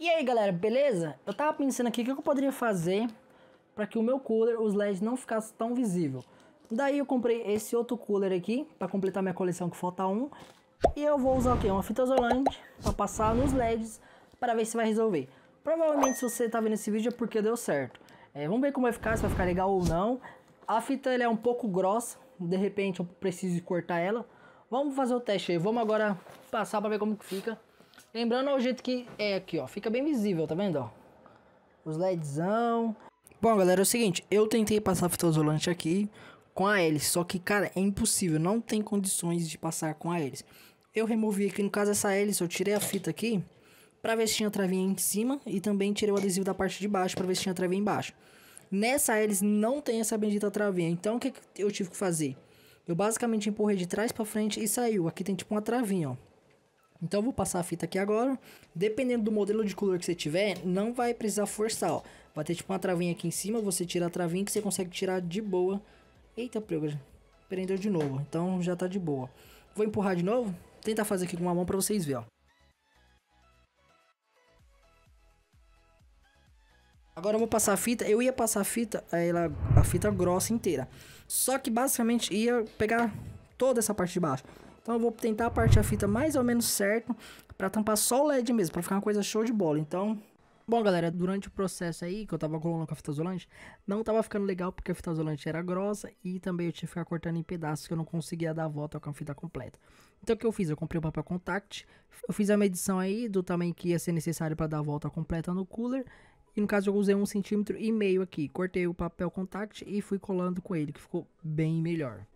E aí galera, beleza? Eu tava pensando aqui o que eu poderia fazer para que o meu cooler, os LEDs não ficasse tão visível. Daí eu comprei esse outro cooler aqui para completar minha coleção que falta um. E eu vou usar o que? Uma fita isolante para passar nos LEDs para ver se vai resolver. Provavelmente se você tá vendo esse vídeo é porque deu certo. É, vamos ver como vai ficar, se vai ficar legal ou não. A fita é um pouco grossa, de repente eu preciso cortar ela. Vamos fazer o teste aí, vamos agora passar para ver como que fica. Lembrando ao jeito que é aqui, ó. Fica bem visível, tá vendo, ó? Os LEDzão. Bom, galera, é o seguinte. Eu tentei passar fita isolante aqui com a hélice. Só que, cara, é impossível. Não tem condições de passar com a hélice. Eu removi aqui, no caso, essa hélice. Eu tirei a fita aqui pra ver se tinha travinha em cima. E também tirei o adesivo da parte de baixo pra ver se tinha travinha embaixo. Nessa hélice não tem essa bendita travinha. Então, o que, que eu tive que fazer? Eu basicamente empurrei de trás pra frente e saiu. Aqui tem tipo uma travinha, ó. Então eu vou passar a fita aqui agora. Dependendo do modelo de color que você tiver, não vai precisar forçar, ó. Vai ter tipo uma travinha aqui em cima, você tira a travinha que você consegue tirar de boa. Eita, prendeu de novo. Então já tá de boa. Vou empurrar de novo. Tentar fazer aqui com uma mão pra vocês verem, ó. Agora eu vou passar a fita. Eu ia passar a fita, ela, a fita grossa inteira. Só que basicamente ia pegar toda essa parte de baixo. Então eu vou tentar partir a fita mais ou menos certo para tampar só o LED mesmo, para ficar uma coisa show de bola. Então, Bom, galera, durante o processo aí, que eu tava colando com a fita isolante, não tava ficando legal porque a fita isolante era grossa e também eu tinha que ficar cortando em pedaços que eu não conseguia dar a volta com a fita completa. Então o que eu fiz? Eu comprei o papel contact, eu fiz a medição aí do tamanho que ia ser necessário para dar a volta completa no cooler, e no caso eu usei um centímetro e meio aqui. Cortei o papel contact e fui colando com ele, que ficou bem melhor.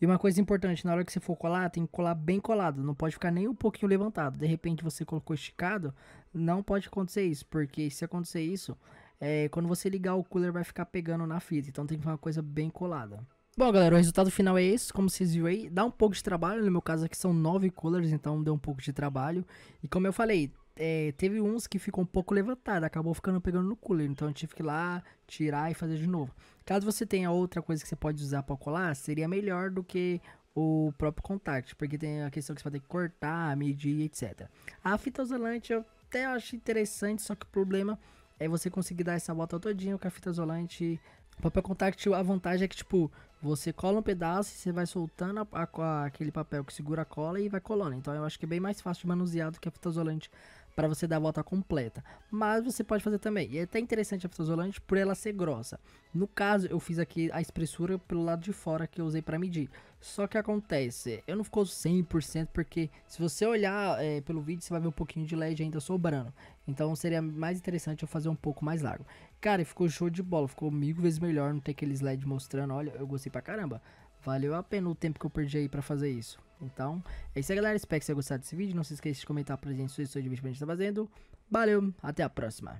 E uma coisa importante, na hora que você for colar, tem que colar bem colado, não pode ficar nem um pouquinho levantado. De repente você colocou esticado, não pode acontecer isso, porque se acontecer isso, é, quando você ligar o cooler vai ficar pegando na fita, então tem que ficar uma coisa bem colada. Bom, galera, o resultado final é esse, como vocês viram aí, dá um pouco de trabalho, no meu caso aqui são nove coolers, então deu um pouco de trabalho. E como eu falei, é, teve uns que ficou um pouco levantado, acabou ficando pegando no cooler, então eu tive que ir lá tirar e fazer de novo. Caso você tenha outra coisa que você pode usar para colar, seria melhor do que o próprio contact, porque tem a questão que você vai ter que cortar, medir, etc. A fita isolante eu até acho interessante, só que o problema é você conseguir dar essa volta todinha com a fita isolante. O papel contact, a vantagem é que, tipo, você cola um pedaço e você vai soltando a, a, aquele papel que segura a cola e vai colando. Então eu acho que é bem mais fácil de manusear do que a fita isolante para você dar a volta completa. Mas você pode fazer também. E é até interessante a fita isolante por ela ser grossa. No caso, eu fiz aqui a espessura pelo lado de fora que eu usei para medir. Só que acontece, eu não ficou 100% porque se você olhar é, pelo vídeo, você vai ver um pouquinho de LED ainda sobrando. Então seria mais interessante eu fazer um pouco mais largo. Cara, ficou show de bola, ficou mil vezes melhor não ter aqueles LED mostrando. Olha, eu gostei pra caramba. Valeu a pena o tempo que eu perdi aí pra fazer isso. Então, é isso aí, galera. Espero que vocês tenham gostado desse vídeo. Não se esqueça de comentar pra gente sugestões de vídeo que a gente tá fazendo. Valeu, até a próxima.